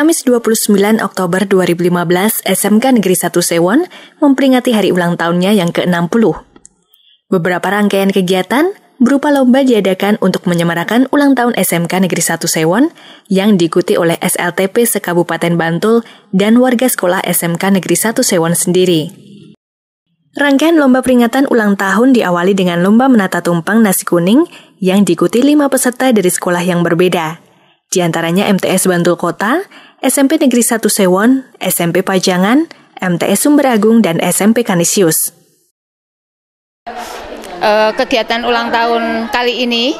Kamis 29 Oktober 2015, SMK Negeri 1 Sewon memperingati hari ulang tahunnya yang ke-60. Beberapa rangkaian kegiatan berupa lomba diadakan untuk menyemarakan ulang tahun SMK Negeri 1 Sewon yang diikuti oleh SLTP sekabupaten Bantul dan warga sekolah SMK Negeri 1 Sewon sendiri. Rangkaian lomba peringatan ulang tahun diawali dengan lomba menata tumpang nasi kuning yang diikuti lima peserta dari sekolah yang berbeda. Di antaranya MTS Bantul Kota, SMP Negeri 1 Sewon, SMP Pajangan, MTS Sumber Agung, dan SMP Kanisius. Eh, kegiatan ulang tahun kali ini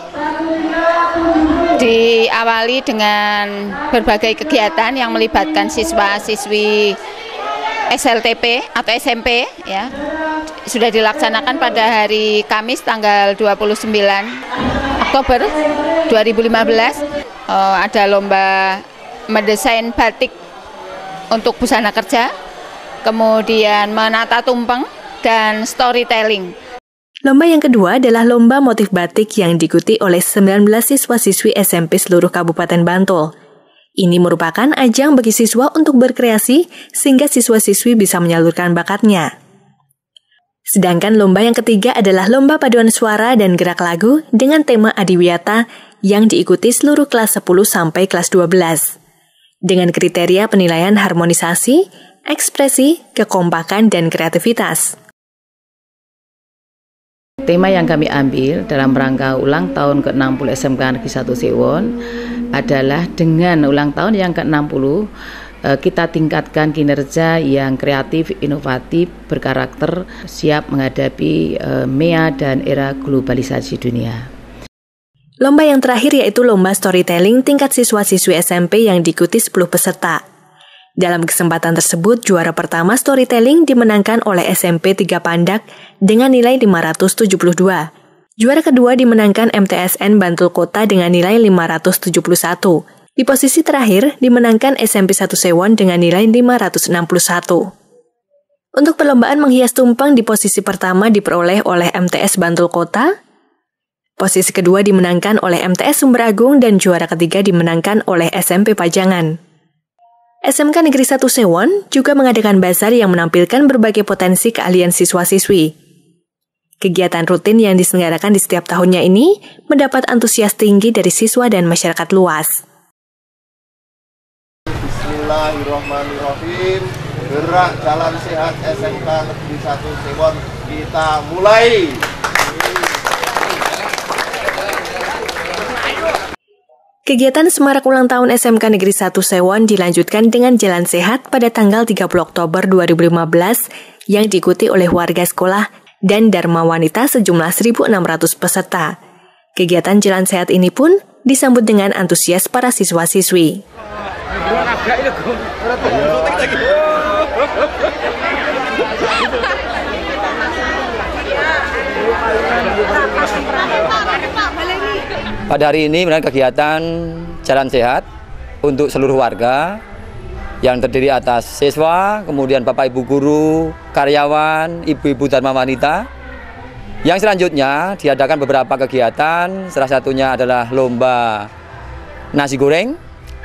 diawali dengan berbagai kegiatan yang melibatkan siswa-siswi SLTP atau SMP ya sudah dilaksanakan pada hari Kamis tanggal 29 Oktober 2015 uh, eh, ada lomba mendesain batik untuk busana kerja, kemudian menata tumpeng, dan storytelling. Lomba yang kedua adalah lomba motif batik yang diikuti oleh 19 siswa-siswi SMP seluruh Kabupaten Bantul. Ini merupakan ajang bagi siswa untuk berkreasi sehingga siswa-siswi bisa menyalurkan bakatnya. Sedangkan lomba yang ketiga adalah lomba paduan suara dan gerak lagu dengan tema Adiwiyata yang diikuti seluruh kelas 10 sampai kelas 12 dengan kriteria penilaian harmonisasi, ekspresi, kekompakan, dan kreativitas. Tema yang kami ambil dalam rangka ulang tahun ke-60 SMK Negeri 1 Sewon adalah dengan ulang tahun yang ke-60 eh, kita tingkatkan kinerja yang kreatif, inovatif, berkarakter, siap menghadapi eh, MEA dan era globalisasi dunia. Lomba yang terakhir yaitu lomba storytelling tingkat siswa-siswi SMP yang diikuti 10 peserta. Dalam kesempatan tersebut, juara pertama storytelling dimenangkan oleh SMP 3 Pandak dengan nilai 572. Juara kedua dimenangkan MTSN Bantul Kota dengan nilai 571. Di posisi terakhir, dimenangkan SMP 1 Sewon dengan nilai 561. Untuk perlombaan menghias tumpeng di posisi pertama diperoleh oleh MTS Bantul Kota, Posisi kedua dimenangkan oleh MTS Sumber Agung dan juara ketiga dimenangkan oleh SMP Pajangan. SMK Negeri 1 Sewon juga mengadakan bazar yang menampilkan berbagai potensi keahlian siswa-siswi. Kegiatan rutin yang diselenggarakan di setiap tahunnya ini mendapat antusias tinggi dari siswa dan masyarakat luas. Bismillahirrahmanirrahim. Gerak jalan sehat SMK Negeri 1 Sewon kita mulai. Kegiatan Semarak Ulang Tahun SMK Negeri 1 Sewon dilanjutkan dengan jalan sehat pada tanggal 30 Oktober 2015 yang diikuti oleh warga sekolah dan Dharma Wanita sejumlah 1.600 peserta. Kegiatan jalan sehat ini pun disambut dengan antusias para siswa-siswi. Pada hari ini benar kegiatan jalan sehat untuk seluruh warga yang terdiri atas siswa, kemudian bapak ibu guru, karyawan, ibu-ibu dharma wanita. Yang selanjutnya diadakan beberapa kegiatan, salah satunya adalah lomba nasi goreng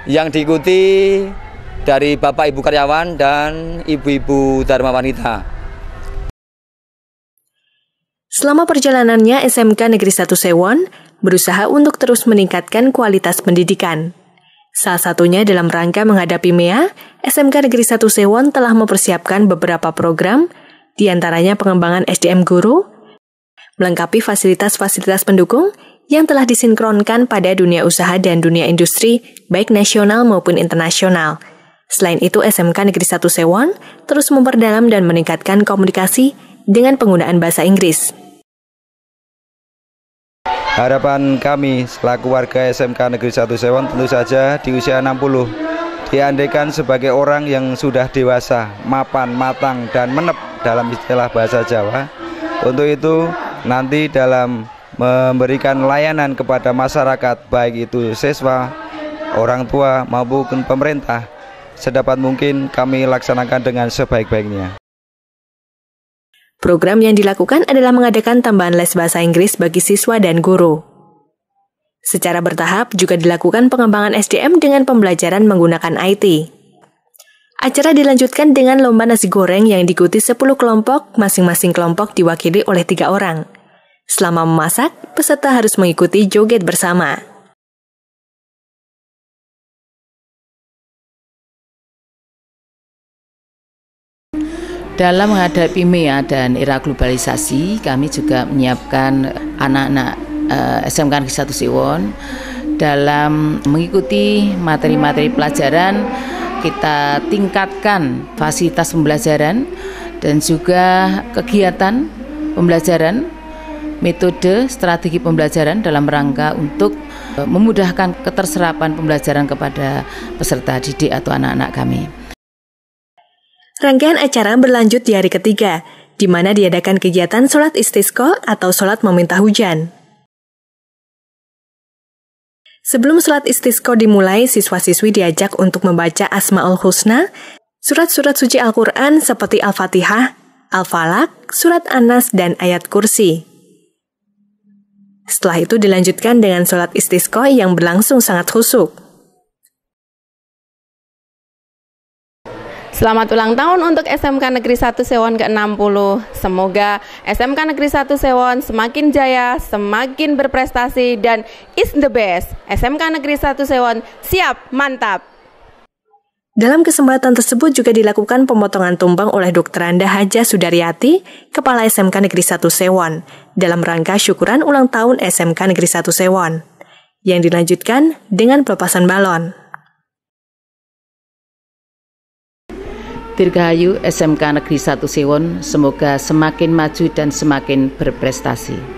yang diikuti dari bapak ibu karyawan dan ibu-ibu dharma wanita. Selama perjalanannya SMK Negeri 1 Sewon, berusaha untuk terus meningkatkan kualitas pendidikan. Salah satunya dalam rangka menghadapi MEA, SMK Negeri 1 Sewon telah mempersiapkan beberapa program, diantaranya pengembangan SDM Guru, melengkapi fasilitas-fasilitas pendukung yang telah disinkronkan pada dunia usaha dan dunia industri, baik nasional maupun internasional. Selain itu, SMK Negeri 1 Sewon terus memperdalam dan meningkatkan komunikasi dengan penggunaan bahasa Inggris. Harapan kami selaku warga SMK Negeri 1 Sewon tentu saja di usia 60 diandekan sebagai orang yang sudah dewasa, mapan, matang dan menep dalam istilah bahasa Jawa. Untuk itu nanti dalam memberikan layanan kepada masyarakat baik itu siswa, orang tua maupun pemerintah sedapat mungkin kami laksanakan dengan sebaik-baiknya. Program yang dilakukan adalah mengadakan tambahan les bahasa Inggris bagi siswa dan guru. Secara bertahap juga dilakukan pengembangan SDM dengan pembelajaran menggunakan IT. Acara dilanjutkan dengan lomba nasi goreng yang diikuti 10 kelompok, masing-masing kelompok diwakili oleh tiga orang. Selama memasak, peserta harus mengikuti joget bersama. Dalam menghadapi MEA dan era globalisasi, kami juga menyiapkan anak-anak uh, eh, SMK Negeri 1 Siwon dalam mengikuti materi-materi pelajaran kita tingkatkan fasilitas pembelajaran dan juga kegiatan pembelajaran, metode, strategi pembelajaran dalam rangka untuk eh, memudahkan keterserapan pembelajaran kepada peserta didik atau anak-anak kami. Rangkaian acara berlanjut di hari ketiga, di mana diadakan kegiatan sholat istisqo atau sholat meminta hujan. Sebelum sholat istisqo dimulai, siswa-siswi diajak untuk membaca Asma'ul Husna, surat-surat suci Al-Quran seperti Al-Fatihah, Al-Falak, Surat Anas, dan Ayat Kursi. Setelah itu dilanjutkan dengan sholat istisqo yang berlangsung sangat khusuk. Selamat ulang tahun untuk SMK Negeri 1 Sewon ke-60. Semoga SMK Negeri 1 Sewon semakin jaya, semakin berprestasi, dan is the best. SMK Negeri 1 Sewon siap, mantap! Dalam kesempatan tersebut juga dilakukan pemotongan tumbang oleh Dr. Anda Haja Sudaryati, Kepala SMK Negeri 1 Sewon, dalam rangka syukuran ulang tahun SMK Negeri 1 Sewon, yang dilanjutkan dengan pelepasan balon. Dirgahayu SMK Negeri 1 Sewon semoga semakin maju dan semakin berprestasi.